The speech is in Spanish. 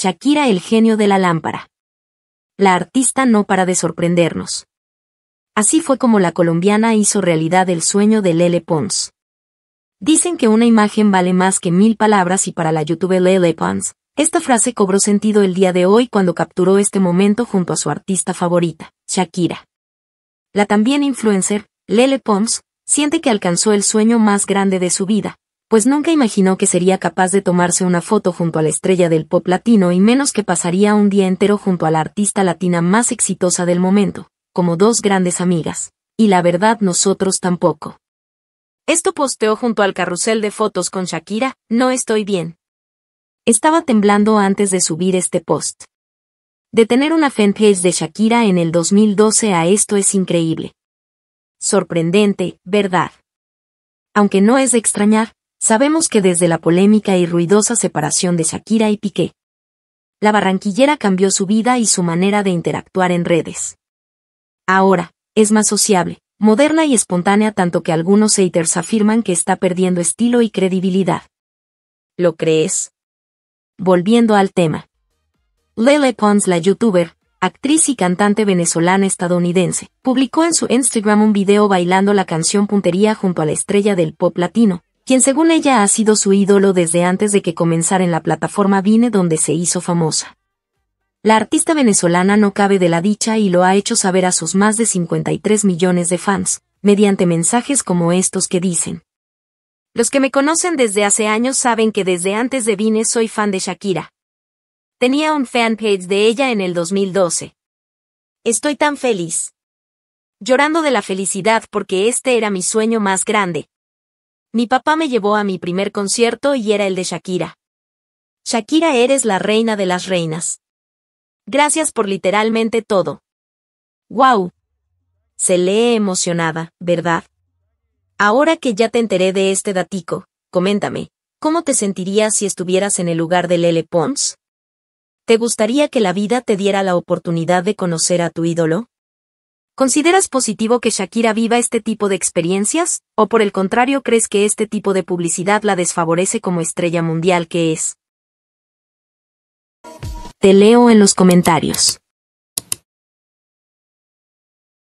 Shakira el genio de la lámpara. La artista no para de sorprendernos. Así fue como la colombiana hizo realidad el sueño de Lele Pons. Dicen que una imagen vale más que mil palabras y para la youtuber Lele Pons, esta frase cobró sentido el día de hoy cuando capturó este momento junto a su artista favorita, Shakira. La también influencer, Lele Pons, siente que alcanzó el sueño más grande de su vida, pues nunca imaginó que sería capaz de tomarse una foto junto a la estrella del pop latino y menos que pasaría un día entero junto a la artista latina más exitosa del momento, como dos grandes amigas. Y la verdad nosotros tampoco. Esto posteó junto al carrusel de fotos con Shakira, no estoy bien. Estaba temblando antes de subir este post. De tener una fanpage de Shakira en el 2012 a esto es increíble. Sorprendente, ¿verdad? Aunque no es de extrañar, Sabemos que desde la polémica y ruidosa separación de Shakira y Piqué, la barranquillera cambió su vida y su manera de interactuar en redes. Ahora, es más sociable, moderna y espontánea tanto que algunos haters afirman que está perdiendo estilo y credibilidad. ¿Lo crees? Volviendo al tema. Lele Pons, la youtuber, actriz y cantante venezolana estadounidense, publicó en su Instagram un video bailando la canción Puntería junto a la estrella del pop latino, quien según ella ha sido su ídolo desde antes de que comenzara en la plataforma Vine donde se hizo famosa. La artista venezolana no cabe de la dicha y lo ha hecho saber a sus más de 53 millones de fans, mediante mensajes como estos que dicen. Los que me conocen desde hace años saben que desde antes de Vine soy fan de Shakira. Tenía un fanpage de ella en el 2012. Estoy tan feliz. Llorando de la felicidad porque este era mi sueño más grande, mi papá me llevó a mi primer concierto y era el de Shakira. Shakira eres la reina de las reinas. Gracias por literalmente todo. ¡Wow! Se lee emocionada, ¿verdad? Ahora que ya te enteré de este datico, coméntame, ¿cómo te sentirías si estuvieras en el lugar de Lele Pons? ¿Te gustaría que la vida te diera la oportunidad de conocer a tu ídolo? ¿Consideras positivo que Shakira viva este tipo de experiencias, o por el contrario crees que este tipo de publicidad la desfavorece como estrella mundial que es? Te leo en los comentarios.